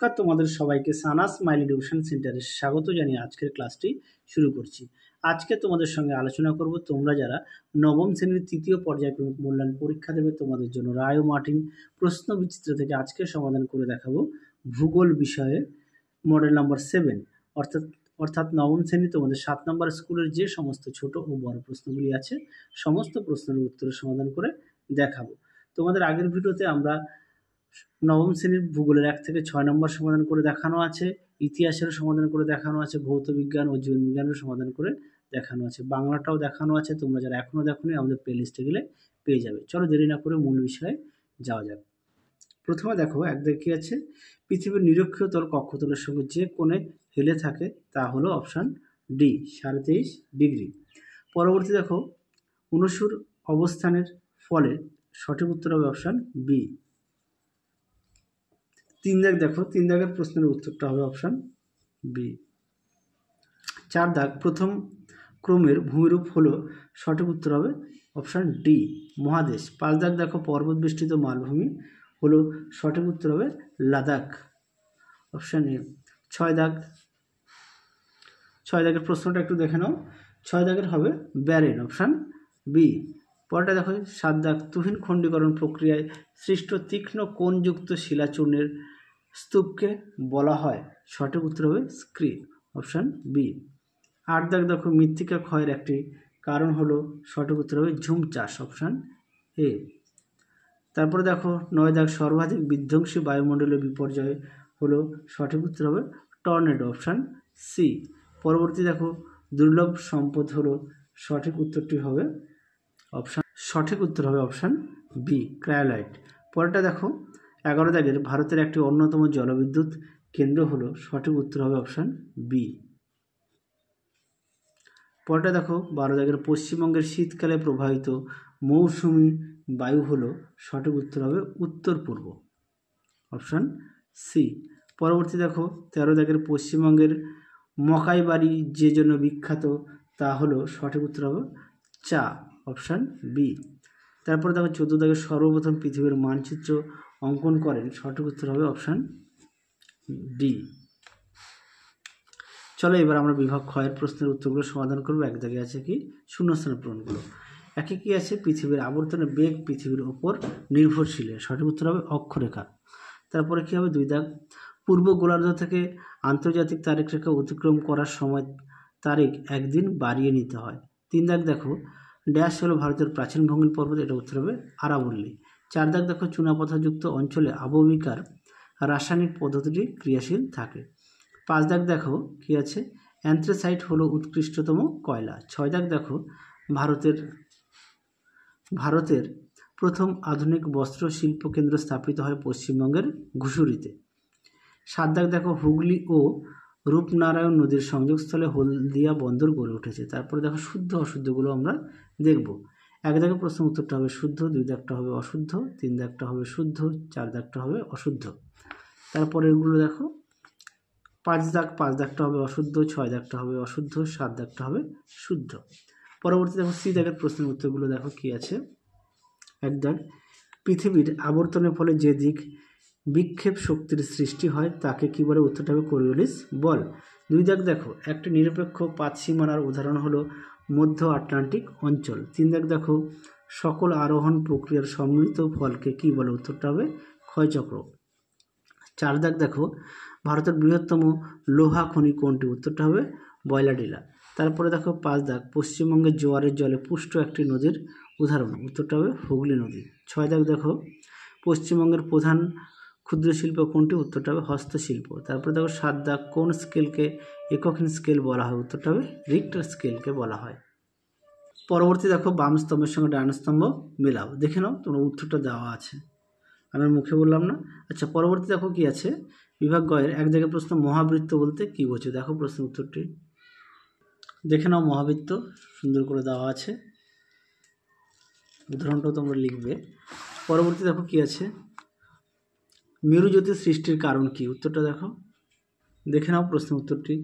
নমস্কার তোমাদের সবাইকে সানাস মাইল এডুকেশন সেন্টারে স্বাগত জানিয়ে আজকের ক্লাসটি শুরু করছি আজকে তোমাদের সঙ্গে আলোচনা করব তোমরা যারা নবম শ্রেণীর তৃতীয় পর্যায়ে মূল্যায়ন পরীক্ষা দেবে তোমাদের জন্য রায় মার্টিন প্রশ্ন বিচিত্র থেকে আজকে সমাধান করে দেখাবো ভূগোল বিষয়ে মডেল নম্বর সেভেন অর্থাৎ অর্থাৎ নবম শ্রেণী তোমাদের সাত নম্বর স্কুলের যে সমস্ত ছোট ও বড় প্রশ্নগুলি আছে সমস্ত প্রশ্নের উত্তরের সমাধান করে দেখাবো তোমাদের আগের ভিডিওতে আমরা নবম শ্রেণীর ভূগোলের এক থেকে ছয় নম্বর সমাধান করে দেখানো আছে ইতিহাসেরও সমাধান করে দেখানো আছে ভৌত বিজ্ঞান ও জীবন বিজ্ঞানেরও সমাধান করে দেখানো আছে বাংলাটাও দেখানো আছে তোমরা যারা এখনও দেখো আমাদের প্লে লিস্টে গেলে পেয়ে যাবে চলো দেরি না করে মূল বিষয়ে যাওয়া যাক প্রথমে দেখো একদের কী আছে পৃথিবীর নিরক্ষীয় তল কক্ষতলের সঙ্গে যে কোণে হেলে থাকে তা হলো অপশান ডি সাড়ে তেইশ ডিগ্রি পরবর্তী দেখো অনুসুর অবস্থানের ফলে সঠিক উত্তর হবে অপশান বি তিন দাগ দেখো তিন দাগের প্রশ্নের উত্তরটা হবে অপশান বি চার দাগ প্রথম ক্রমের ভূমিরূপ হলো সঠিক উত্তর হবে অপশান ডি মহাদেশ পাঁচ দাগ দেখো পর্বত বেষ্টিত মালভূমি হলো সঠিক উত্তর হবে লাদাখ অপশান এ ছয় দাগ ছয় দাগের প্রশ্নটা একটু দেখে নাও ছয় দাগের হবে ব্যারেন অপশান বি পরটা দেখো সাত দাগ তুহিন খণ্ডীকরণ প্রক্রিয়ায় সৃষ্ট তীক্ষ্ণ কোণযুক্ত শিলাচূর্ণের স্তূপকে বলা হয় সঠিক উত্তর হবে স্ক্রি অপশান বি আট দাগ দেখো মৃত্তিকা ক্ষয়ের একটি কারণ হলো সঠিক উত্তর হবে ঝুম চাষ অপশান এ তারপরে দেখো নয় দাগ সর্বাধিক বিধ্বংসী বায়ুমণ্ডলীয় বিপর্যয় হলো সঠিক উত্তর হবে টর্নেড অপশান সি পরবর্তী দেখো দুর্লভ সম্পদ হলো সঠিক উত্তরটি হবে অপশান সঠিক উত্তর হবে অপশান বি ক্রায়োলাইট পরেরটা দেখো এগারো দাগের ভারতের একটি অন্যতম জলবিদ্যুৎ কেন্দ্র হল সঠিক উত্তর হবে অপশান বি পরেটা দেখো বারো দাগের পশ্চিমবঙ্গের শীতকালে প্রবাহিত মৌসুমি বায়ু হল সঠিক উত্তর হবে উত্তর পূর্ব অপশান সি পরবর্তী দেখো তেরো দাগের পশ্চিমবঙ্গের মকাই বাড়ি যে জন্য বিখ্যাত তা হলো সঠিক উত্তর হবে চা অপশান বি তারপরে দেখো চোদ্দো দাগে সর্বপ্রথম পৃথিবীর মানচিত্র অঙ্কন করেন সঠিক উত্তর হবে অপশান ডি চলো এবার আমরা বিভাগ ক্ষয়ের প্রশ্নের উত্তরগুলো সমাধান করবো এক দাগে আছে কি শূন্যস্থান পূরণগুলো একে কি আছে পৃথিবীর আবর্তনের বেগ পৃথিবীর ওপর নির্ভরশীল সঠিক উত্তর হবে অক্ষরেখা তারপরে কী হবে দুই দাগ পূর্ব গোলার্ধ থেকে আন্তর্জাতিক তারিখ রেখা অতিক্রম করার সময় তারিখ একদিন বাড়িয়ে নিতে হয় তিন দাগ দেখো ড্যাশ হলো ভারতের প্রাচীন ভঙ্গিল পর্বত এটা উত্তর হবে আরাবল্লী চার দাগ দেখো চুনাপথাযুক্ত অঞ্চলে আবহবিকার রাসায়নিক পদ্ধতিটি ক্রিয়াশীল থাকে পাঁচ দাগ দেখো কি আছে অ্যান্থ্রেসাইট হলো উৎকৃষ্টতম কয়লা ছয় দাগ দেখো ভারতের ভারতের প্রথম আধুনিক বস্ত্র শিল্প কেন্দ্র স্থাপিত হয় পশ্চিমবঙ্গের ঘুষুরিতে সাত দাগ দেখো হুগলি ও রূপনারায়ণ নদীর সংযোগস্থলে হলদিয়া বন্দর গড়ে উঠেছে তারপরে দেখো শুদ্ধ অশুদ্ধগুলো আমরা দেখব এক দাগে প্রশ্ন উত্তরটা হবে শুদ্ধ দুই দাগটা হবে অশুদ্ধ তিন দাগটা হবে শুদ্ধ চার দাগটা হবে অশুদ্ধ তারপরে এগুলো দেখো পাঁচ দাগ পাঁচ দাগটা হবে অশুদ্ধ ছয় দাগটা হবে অশুদ্ধ সাত দাগটা হবে শুদ্ধ পরবর্তী দেখো সি দাগের প্রশ্নের উত্তরগুলো দেখো কি আছে এক দাগ পৃথিবীর আবর্তনের ফলে যে দিক বিক্ষেপ শক্তির সৃষ্টি হয় তাকে কি বলে উত্তরটা হবে কোরিওলিস বল দুই দাগ দেখো একটি নিরপেক্ষ পাঁচ সীমানার উদাহরণ হলো মধ্য আটলান্টিক অঞ্চল তিন দাগ দেখো সকল আরোহণ প্রক্রিয়ার সম্মিলিত ফলকে কী বলে উত্তরটা হবে ক্ষয়চক্র চার দাগ দেখো ভারতের বৃহত্তম লোহা খনি কোনটি উত্তরটা হবে বয়লাডিলা তারপরে দেখো পাঁচ দাগ পশ্চিমবঙ্গের জোয়ারের জলে পুষ্ট একটি নদীর উদাহরণ উত্তরটা হবে হুগলি নদী ছয় দাগ দেখো পশ্চিমবঙ্গের প্রধান ক্ষুদ্র শিল্প কোনটি উত্তরটা হবে হস্তশিল্প তারপরে দেখো সাদ্দা কোন স্কেলকে একক স্কেল বলা হয় উত্তরটা হবে রিক্টার স্কেলকে বলা হয় পরবর্তী দেখো বাম স্তম্ভের সঙ্গে ডান স্তম্ভ মেলাও দেখে নাও তোমার উত্তরটা দেওয়া আছে আমি মুখে বললাম না আচ্ছা পরবর্তী দেখো কি আছে বিভাগ গয়ের এক জায়গায় প্রশ্ন মহাবৃত্ত বলতে কী বলছে দেখো প্রশ্ন উত্তরটি দেখে নাও মহাবৃত্ত সুন্দর করে দেওয়া আছে উদাহরণটাও তোমরা লিখবে পরবর্তী দেখো কি আছে মেরুজ্যোতি সৃষ্টির কারণ কি উত্তরটা দেখো দেখে নাও প্রশ্ন উত্তরটি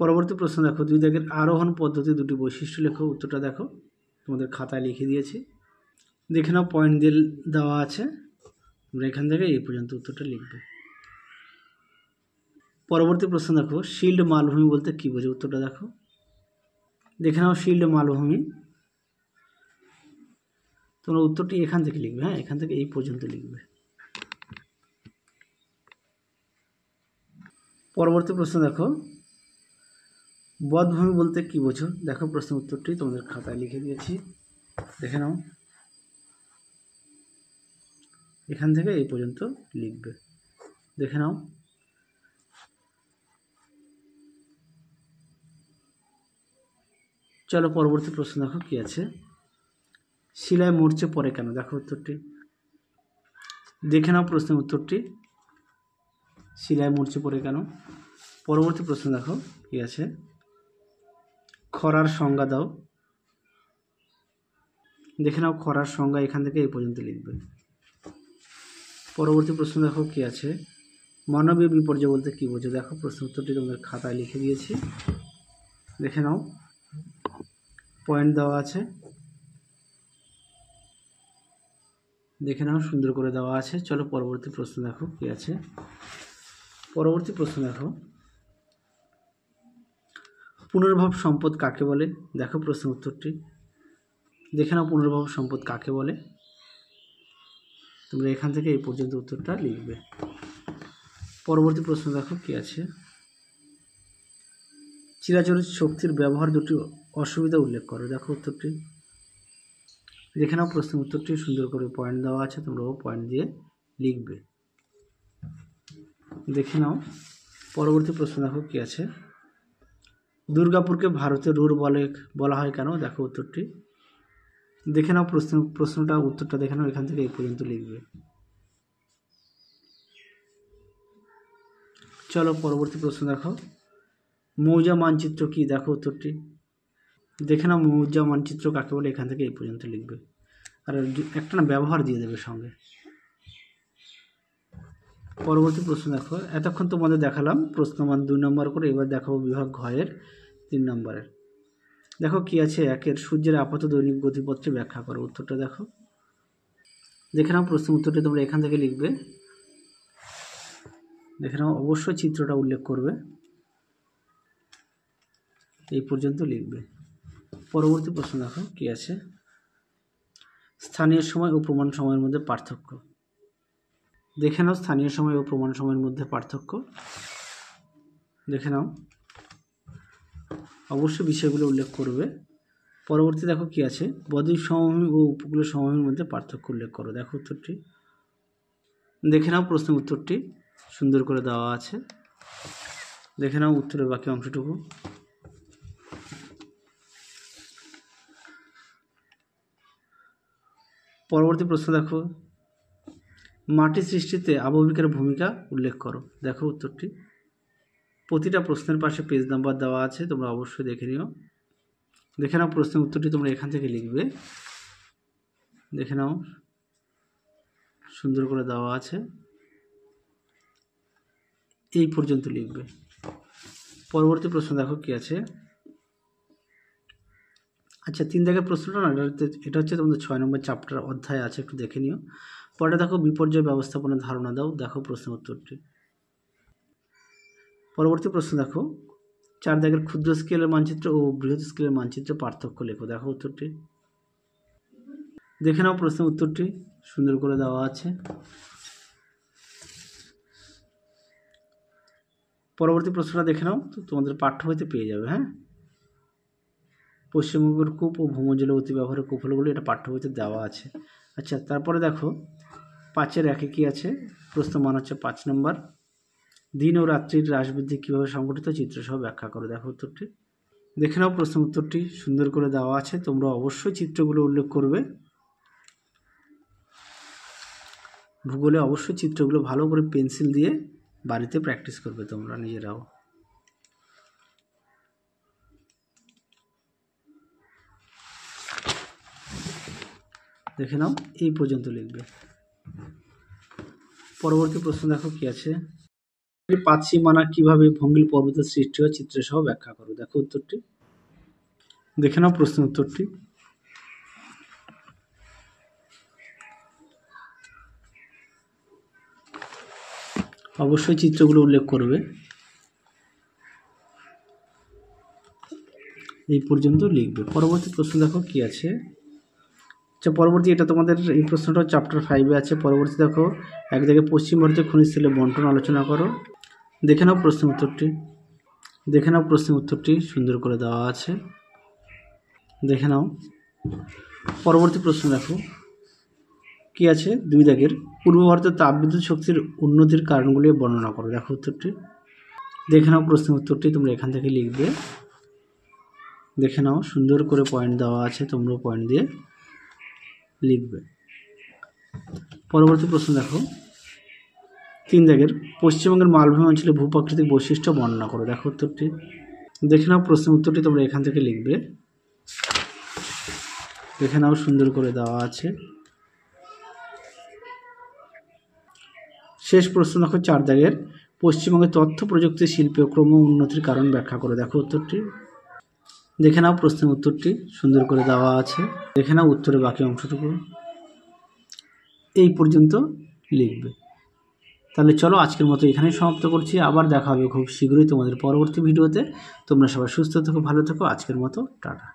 পরবর্তী প্রশ্ন দেখো দুই দেখের আরোহণ পদ্ধতি দুটি বৈশিষ্ট্য লেখো উত্তরটা দেখো তোমাদের খাতায় লিখে দিয়েছি দেখে নাও পয়েন্ট দিয়ে দেওয়া আছে তোমরা এখান থেকে এই পর্যন্ত উত্তরটা লিখবে পরবর্তী প্রশ্ন দেখো শিল্ড মালভূমি বলতে কী বোঝে উত্তরটা দেখো দেখে নাও শিল্ড মালভূমি তোমরা উত্তরটি এখান থেকে লিখবে হ্যাঁ এখান থেকে এই পর্যন্ত লিখবে পরবর্তী প্রশ্ন দেখো বদভূমি বলতে কি বোঝো দেখো প্রশ্ন উত্তরটি তোমাদের খাতায় লিখে দিয়েছি দেখে নাও এখান থেকে এই পর্যন্ত লিখবে দেখে নাও চলো পরবর্তী প্রশ্ন দেখো কি আছে শিলায় মরছে পরে কেন দেখো উত্তরটি দেখে নাও প্রশ্নের উত্তরটি শিলায় মরছে পরে কেন পরবর্তী প্রশ্ন দেখো কি আছে খরার সংজ্ঞা দাও দেখে নাও খরার সংজ্ঞা এখান থেকে এই পর্যন্ত লিখবে পরবর্তী প্রশ্ন দেখো কি আছে মানবীয় বিপর্যয় বলতে কী বোঝো দেখো প্রশ্ন উত্তরটি তোমাদের খাতায় লিখে দিয়েছি দেখে নাও পয়েন্ট দেওয়া আছে দেখে নাও সুন্দর করে দেওয়া আছে চলো পরবর্তী প্রশ্ন দেখো কি আছে পরবর্তী প্রশ্ন দেখো পুনর্ভাব সম্পদ কাকে বলে দেখো প্রশ্ন উত্তরটি দেখে নাও পুনর্ভাব সম্পদ কাকে বলে তোমরা এখান থেকে এই পর্যন্ত উত্তরটা লিখবে পরবর্তী প্রশ্ন দেখো কি আছে চিরাচরিত শক্তির ব্যবহার দুটি অসুবিধা উল্লেখ করো দেখো উত্তরটি যেখানেও প্রশ্ন উত্তরটি সুন্দর করে পয়েন্ট দেওয়া আছে তোমরাও পয়েন্ট দিয়ে লিখবে দেখে নাও পরবর্তী প্রশ্ন দেখো কী আছে দুর্গাপুরকে ভারতের রুর বলে বলা হয় কেন দেখো উত্তরটি দেখে নাও প্রশ্ন প্রশ্নটা উত্তরটা দেখে নাও এখান থেকে এই পর্যন্ত লিখবে চলো পরবর্তী প্রশ্ন দেখো মৌজা মানচিত্র কি দেখো উত্তরটি দেখে নাও মৌজা মানচিত্র কাকে বলে এখান থেকে এই পর্যন্ত লিখবে আর একটা না ব্যবহার দিয়ে দেবে সঙ্গে পরবর্তী প্রশ্ন দেখো এতক্ষণ তোমাদের দেখালাম প্রশ্নমান দুই নম্বর করে এবার দেখাবো বিভাগ ঘয়ের তিন নম্বরের দেখো কি আছে একের সূর্যের আপাত দৈনিক গতিপত্রে ব্যাখ্যা করো উত্তরটা দেখো দেখে নাও প্রশ্ন উত্তরটা তোমরা এখান থেকে লিখবে দেখে নাও অবশ্যই চিত্রটা উল্লেখ করবে এই পর্যন্ত লিখবে পরবর্তী প্রশ্ন দেখো কি আছে স্থানীয় সময় ও প্রমাণ সময়ের মধ্যে পার্থক্য দেখে নাও স্থানীয় সময় ও প্রমাণ সময়ের মধ্যে পার্থক্য দেখে নাও অবশ্যই বিষয়গুলো উল্লেখ করবে পরবর্তী দেখো কি আছে বদ্বীপ সমভূমি ও উপকূল সমভূমির মধ্যে পার্থক্য উল্লেখ করো দেখো উত্তরটি দেখে নাও প্রশ্ন উত্তরটি সুন্দর করে দেওয়া আছে দেখে নাও উত্তরের বাকি অংশটুকু পরবর্তী প্রশ্ন দেখো মাটি সৃষ্টিতে আবহবিকার ভূমিকা উল্লেখ করো দেখো উত্তরটি প্রতিটা প্রশ্নের পাশে পেজ নাম্বার দেওয়া আছে তোমরা অবশ্যই দেখে নিও দেখে নাও প্রশ্নের উত্তরটি তোমরা এখান থেকে লিখবে দেখে নাও সুন্দর করে দেওয়া আছে এই পর্যন্ত লিখবে পরবর্তী প্রশ্ন দেখো কী আছে আচ্ছা তিন দাগের প্রশ্নটা না এটা এটা হচ্ছে তোমাদের ছয় নম্বর চ্যাপ্টার অধ্যায় আছে একটু দেখে নিও পরে দেখো বিপর্যয় ব্যবস্থাপনার ধারণা দাও দেখো প্রশ্ন উত্তরটি পরবর্তী প্রশ্ন দেখো চার দাগের ক্ষুদ্র স্কেলের মানচিত্র ও বৃহৎ স্কেলের মানচিত্রে পার্থক্য লেখো দেখো উত্তরটি দেখে নাও প্রশ্নের উত্তরটি সুন্দর করে দেওয়া আছে পরবর্তী প্রশ্নটা দেখে নাও তো তোমাদের পাঠ্য হইতে পেয়ে যাবে হ্যাঁ পশ্চিমবঙ্গের কূপ ও ভৌমজলে অতি ব্যবহারের কুফলগুলি এটা পাঠ্যবইতে দেওয়া আছে আচ্ছা তারপরে দেখো পাঁচের একে কী আছে প্রশ্ন মান হচ্ছে পাঁচ নম্বর দিন ও রাত্রির বৃদ্ধি কীভাবে সংগঠিত চিত্রসহ ব্যাখ্যা করো দেখো উত্তরটি দেখে নাও প্রশ্ন উত্তরটি সুন্দর করে দেওয়া আছে তোমরা অবশ্যই চিত্রগুলো উল্লেখ করবে ভূগোলে অবশ্যই চিত্রগুলো ভালো করে পেন্সিল দিয়ে বাড়িতে প্র্যাকটিস করবে তোমরা নিজেরাও দেখে নাও এই পর্যন্ত লিখবে পরবর্তী প্রশ্ন দেখো কি আছে পাঁচসীমানা কিভাবে ভঙ্গিল পর্বতের সৃষ্টি হয় চিত্রসহ ব্যাখ্যা করো দেখো উত্তরটি দেখে নাও প্রশ্ন উত্তরটি অবশ্যই চিত্রগুলো উল্লেখ করবে এই পর্যন্ত লিখবে পরবর্তী প্রশ্ন দেখো কি আছে আচ্ছা পরবর্তী এটা তোমাদের এই প্রশ্নটা চ্যাপ্টার ফাইভে আছে পরবর্তী দেখো এক জায়গায় পশ্চিম ভারতীয় খনিজ তেলের বন্টন আলোচনা করো দেখে নাও প্রশ্ন উত্তরটি দেখে নাও প্রশ্ন উত্তরটি সুন্দর করে দেওয়া আছে দেখে নাও পরবর্তী প্রশ্ন দেখো কি আছে দুই দাগের পূর্ব ভারতের তাপবিদ্যুৎ শক্তির উন্নতির কারণগুলি বর্ণনা করো দেখো উত্তরটি দেখে নাও প্রশ্ন উত্তরটি তোমরা এখান থেকে লিখবে দেখে নাও সুন্দর করে পয়েন্ট দেওয়া আছে তোমরাও পয়েন্ট দিয়ে লিখবে পরবর্তী প্রশ্ন দেখো তিন দাগের পশ্চিমবঙ্গের মালভূমি অঞ্চলে ভূপ্রাকৃতিক বৈশিষ্ট্য বর্ণনা করো দেখো উত্তরটি দেখে নাও প্রশ্নের উত্তরটি তোমরা এখান থেকে লিখবে দেখে নাও সুন্দর করে দেওয়া আছে শেষ প্রশ্ন দেখো চার দাগের পশ্চিমবঙ্গের তথ্য প্রযুক্তি শিল্পে ক্রম উন্নতির কারণ ব্যাখ্যা করো দেখো উত্তরটি দেখে নাও প্রশ্নের উত্তরটি সুন্দর করে দেওয়া আছে দেখে নাও উত্তরের বাকি অংশটুকু এই পর্যন্ত লিখবে তাহলে চলো আজকের মতো এখানেই সমাপ্ত করছি আবার দেখা হবে খুব শীঘ্রই তোমাদের পরবর্তী ভিডিওতে তোমরা সবাই সুস্থ থেকো ভালো থেকো আজকের মতো টাটা